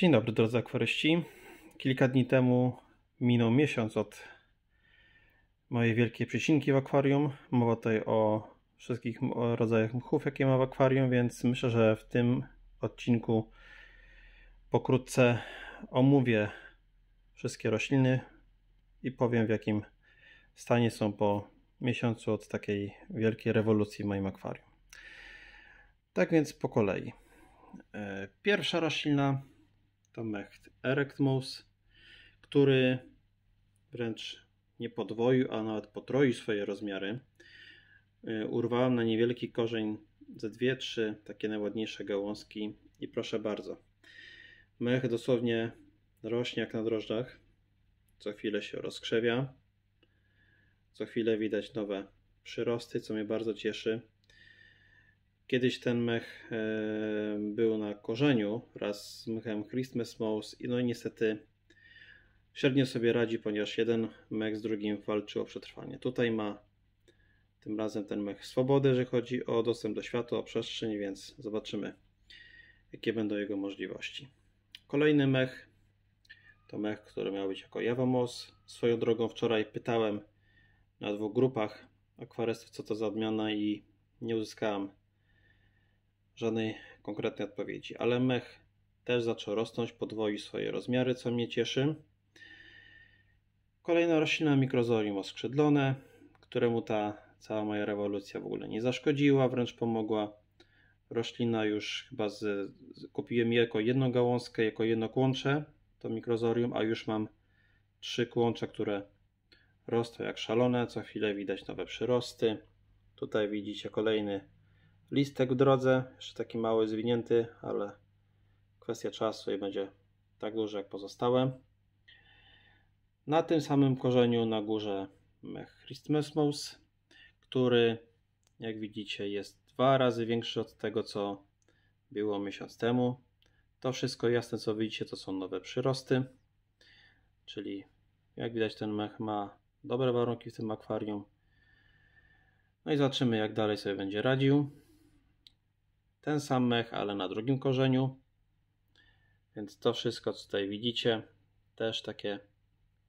Dzień dobry drodzy akwaryści. Kilka dni temu minął miesiąc od mojej wielkiej przycinki w akwarium. Mowa tutaj o wszystkich rodzajach mchów, jakie mam w akwarium, więc myślę, że w tym odcinku pokrótce omówię wszystkie rośliny i powiem w jakim stanie są po miesiącu od takiej wielkiej rewolucji w moim akwarium. Tak więc po kolei. E, pierwsza roślina Mecht Erectmos, który wręcz nie podwoił, a nawet potroił swoje rozmiary. Y, urwałem na niewielki korzeń ze dwie, trzy takie najładniejsze gałązki i proszę bardzo. Mech dosłownie rośnie jak na drożdżach. Co chwilę się rozkrzewia. Co chwilę widać nowe przyrosty, co mnie bardzo cieszy. Kiedyś ten mech e, był na korzeniu wraz z mechem Christmas Mouse i no niestety średnio sobie radzi, ponieważ jeden mech z drugim walczy o przetrwanie. Tutaj ma tym razem ten mech swobodę, że chodzi o dostęp do światła, o przestrzeń, więc zobaczymy jakie będą jego możliwości. Kolejny mech to mech, który miał być jako Javamos. Swoją drogą wczoraj pytałem na dwóch grupach akwarystów, co to za odmiana i nie uzyskałem żadnej konkretnej odpowiedzi, ale mech też zaczął rosnąć, podwoił swoje rozmiary, co mnie cieszy. Kolejna roślina mikrozorium oskrzydlone, któremu ta cała moja rewolucja w ogóle nie zaszkodziła, wręcz pomogła. Roślina już chyba z, z, kupiłem jako jedną gałązkę, jako jedno kłącze, to mikrozorium, a już mam trzy kłącze, które rosną jak szalone. Co chwilę widać nowe przyrosty. Tutaj widzicie kolejny listek w drodze, jeszcze taki mały zwinięty, ale kwestia czasu i będzie tak duży jak pozostałe. Na tym samym korzeniu na górze mech Christmasmos, który jak widzicie jest dwa razy większy od tego co było miesiąc temu. To wszystko jasne co widzicie to są nowe przyrosty, czyli jak widać ten mech ma dobre warunki w tym akwarium. No i zobaczymy jak dalej sobie będzie radził ten sam mech, ale na drugim korzeniu. Więc to wszystko, co tutaj widzicie, też takie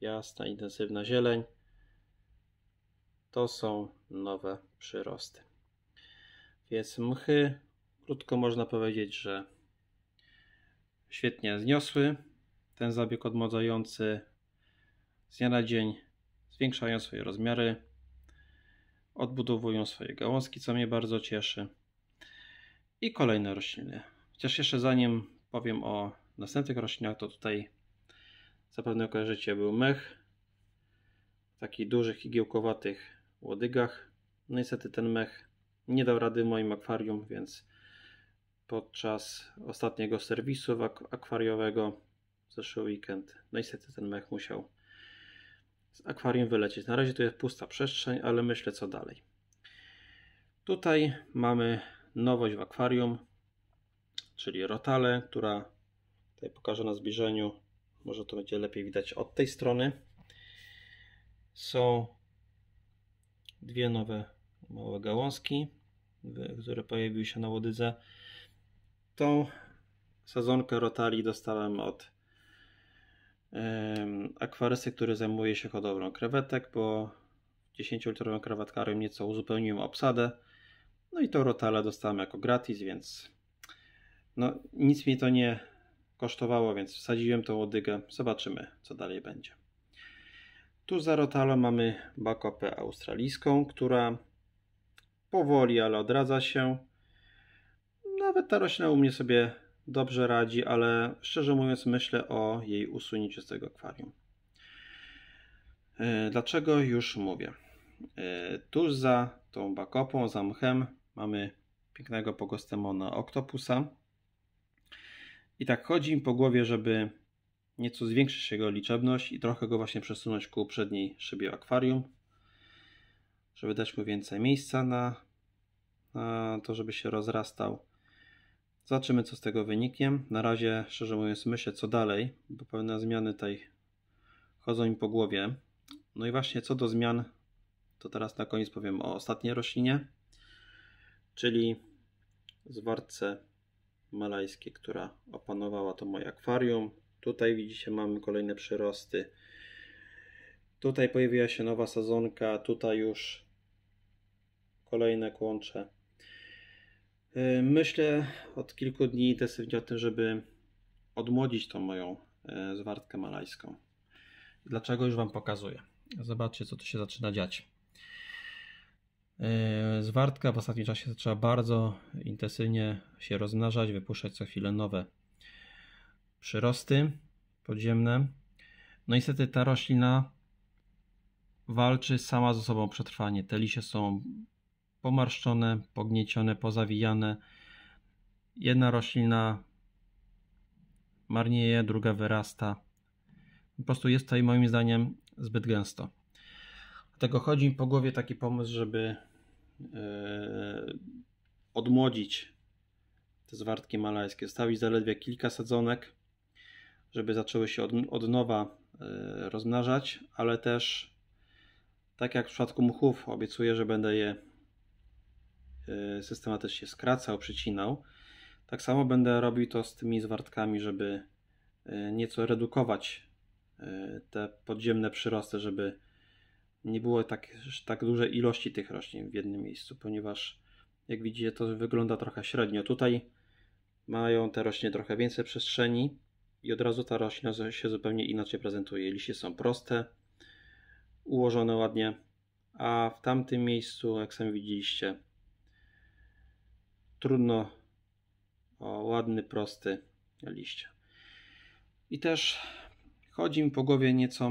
jasna, intensywna zieleń. To są nowe przyrosty. Więc mchy, krótko można powiedzieć, że świetnie zniosły ten zabieg odmładzający. Z dnia na dzień zwiększają swoje rozmiary, odbudowują swoje gałązki, co mnie bardzo cieszy i kolejne rośliny. Chociaż jeszcze zanim powiem o następnych roślinach, to tutaj zapewne kojarzycie był mech w takich dużych igiełkowatych łodygach. No niestety ten mech nie dał rady w moim akwarium, więc podczas ostatniego serwisu akwariowego w zeszły weekend, no niestety ten mech musiał z akwarium wylecieć. Na razie to jest pusta przestrzeń, ale myślę co dalej. Tutaj mamy nowość w akwarium, czyli rotale, która tutaj pokażę na zbliżeniu, może to będzie lepiej widać od tej strony. Są dwie nowe małe gałązki, które pojawiły się na łodydze. Tą sadzonkę rotali dostałem od akwarysty, który zajmuje się hodowlą krewetek, bo 10-litrowym krewetkarium nieco uzupełniłem obsadę. No i to Rotala dostałem jako gratis, więc no, nic mi to nie kosztowało, więc wsadziłem tą łodygę. Zobaczymy, co dalej będzie. Tu za Rotalą mamy bakopę australijską, która powoli, ale odradza się. Nawet ta roślina u mnie sobie dobrze radzi, ale szczerze mówiąc myślę o jej usunięciu z tego akwarium. E, dlaczego już mówię? E, tuż za tą bakopą, za mchem mamy pięknego pogostemona oktopusa. I tak chodzi im po głowie, żeby nieco zwiększyć jego liczebność i trochę go właśnie przesunąć ku przedniej szybie akwarium, żeby dać mu więcej miejsca na, na to, żeby się rozrastał. Zobaczymy, co z tego wyniknie Na razie, szczerze mówiąc, myślę, co dalej, bo pewne zmiany tutaj chodzą im po głowie. No i właśnie co do zmian, to teraz na koniec powiem o ostatniej roślinie czyli zwarce malajskie, która opanowała to moje akwarium. Tutaj widzicie, mamy kolejne przyrosty. Tutaj pojawiła się nowa sezonka, tutaj już kolejne kłącze. Yy, myślę od kilku dni intensywnie o tym, żeby odmłodzić tą moją yy, zwartkę malajską. Dlaczego już Wam pokazuję. Zobaczcie, co tu się zaczyna dziać. E, Zwartka w ostatnim czasie trzeba bardzo intensywnie się rozmnażać, wypuszczać co chwilę nowe przyrosty podziemne. No niestety ta roślina walczy sama ze sobą przetrwanie. Te liście są pomarszczone, pogniecione, pozawijane. Jedna roślina marnieje, druga wyrasta. Po prostu jest tutaj moim zdaniem zbyt gęsto. Dlatego chodzi mi po głowie taki pomysł, żeby e, odmłodzić te zwartki malajskie, stawić zaledwie kilka sadzonek, żeby zaczęły się od, od nowa e, rozmnażać, ale też tak jak w przypadku muchów, obiecuję, że będę je e, systematycznie skracał, przycinał. Tak samo będę robił to z tymi zwartkami, żeby nieco redukować te podziemne przyrosty, żeby nie było tak, tak dużej ilości tych roślin w jednym miejscu, ponieważ jak widzicie to wygląda trochę średnio. Tutaj mają te rośliny trochę więcej przestrzeni i od razu ta roślina się zupełnie inaczej prezentuje. Liście są proste, ułożone ładnie, a w tamtym miejscu, jak sami widzieliście, trudno o ładny, prosty liście. I też chodzi mi po głowie nieco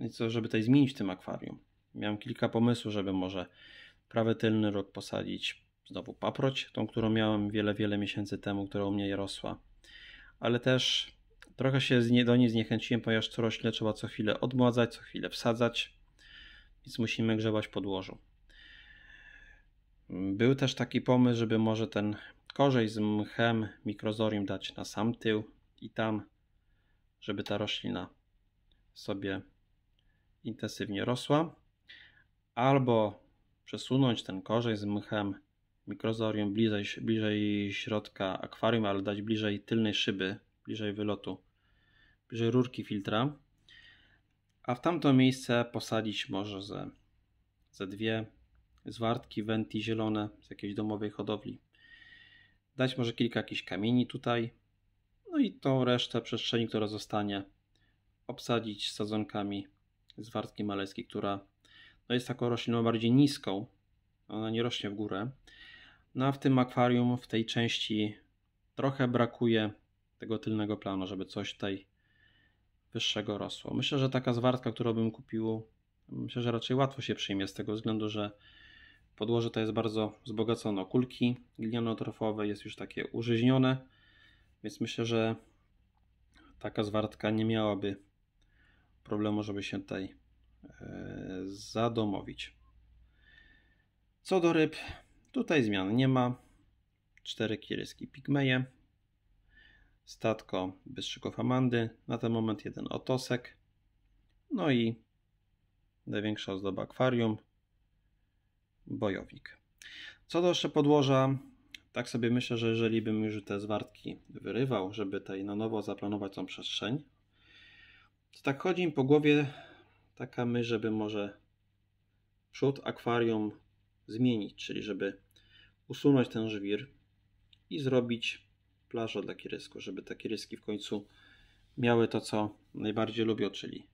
i co, żeby tutaj zmienić w tym akwarium. Miałem kilka pomysłów, żeby może prawy tylny róg posadzić znowu paproć, tą, którą miałem wiele, wiele miesięcy temu, która u mnie rosła. Ale też trochę się do niej zniechęciłem, ponieważ co roślinę trzeba co chwilę odmładzać, co chwilę wsadzać, więc musimy grzebać podłożu. Był też taki pomysł, żeby może ten korzej z mchem mikrozorium dać na sam tył i tam, żeby ta roślina sobie intensywnie rosła, albo przesunąć ten korzej z mchem mikrozorium bliżej, bliżej środka akwarium, ale dać bliżej tylnej szyby, bliżej wylotu, bliżej rurki filtra, a w tamto miejsce posadzić może ze, ze dwie zwartki wenti zielone z jakiejś domowej hodowli. Dać może kilka jakichś kamieni tutaj, no i tą resztę przestrzeni, która zostanie, obsadzić sadzonkami z wartki która no jest taką rośliną bardziej niską. Ona nie rośnie w górę. No a w tym akwarium, w tej części trochę brakuje tego tylnego planu, żeby coś tutaj wyższego rosło. Myślę, że taka zwartka, którą bym kupił, myślę, że raczej łatwo się przyjmie z tego względu, że podłoże to jest bardzo wzbogacone kulki glinotrofowe, jest już takie użyźnione, więc myślę, że taka zwartka nie miałaby problemu, żeby się tutaj e, zadomowić. Co do ryb, tutaj zmian nie ma. Cztery kieryski pigmeje, statko bystrzyków amandy, na ten moment jeden otosek, no i największa ozdoba akwarium, bojownik. Co do jeszcze podłoża, tak sobie myślę, że jeżeli bym już te zwartki wyrywał, żeby tutaj na nowo zaplanować tą przestrzeń to tak chodzi im po głowie taka myśl, żeby może przód akwarium zmienić, czyli żeby usunąć ten żwir i zrobić plażę dla kirysku, żeby te kiryski w końcu miały to, co najbardziej lubią, czyli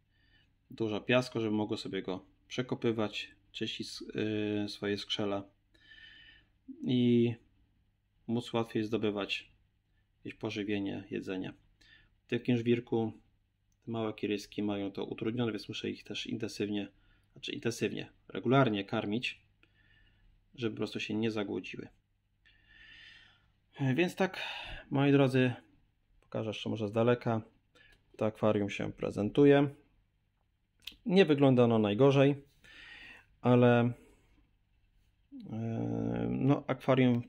dużo piasku, żeby mogły sobie go przekopywać, czyścić y, swoje skrzela i móc łatwiej zdobywać jakieś pożywienie, jedzenie. W takim żwirku te małe kiryski mają to utrudnione, więc muszę ich też intensywnie, znaczy intensywnie, regularnie karmić, żeby po prostu się nie zagłodziły. Więc tak, moi drodzy, pokażę jeszcze może z daleka. To akwarium się prezentuje. Nie wygląda ono najgorzej, ale e, no, akwarium,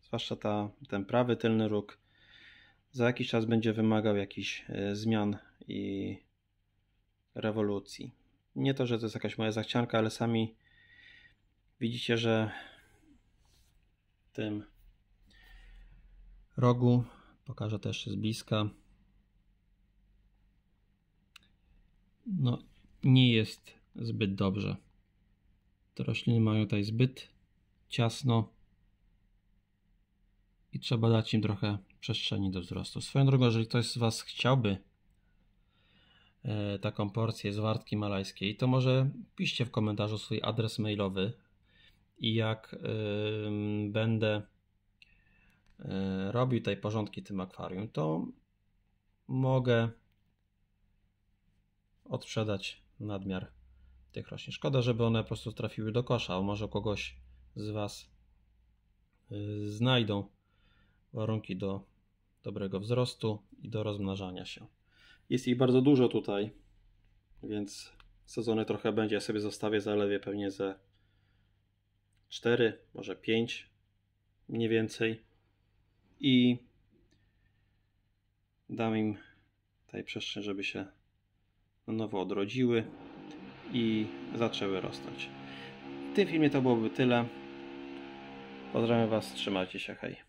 zwłaszcza ta, ten prawy tylny róg, za jakiś czas będzie wymagał jakichś e, zmian i rewolucji. Nie to, że to jest jakaś moja zachcianka, ale sami widzicie, że w tym rogu, pokażę też z bliska, no nie jest zbyt dobrze. Te rośliny mają tutaj zbyt ciasno i trzeba dać im trochę przestrzeni do wzrostu. Swoją drogą, jeżeli ktoś z Was chciałby E, taką porcję z wartki malajskiej, to może piszcie w komentarzu swój adres mailowy i jak e, będę e, robił tutaj porządki tym akwarium, to mogę odprzedać nadmiar tych roślin. Szkoda, żeby one po prostu trafiły do kosza, może kogoś z Was znajdą warunki do dobrego wzrostu i do rozmnażania się. Jest ich bardzo dużo tutaj, więc sezony trochę będzie. Ja sobie zostawię zalewie pewnie ze 4, może 5, mniej więcej. I dam im tej przestrzeń, żeby się na nowo odrodziły i zaczęły rosnąć. W tym filmie to byłoby tyle. Pozdrawiam Was, trzymajcie się, hej.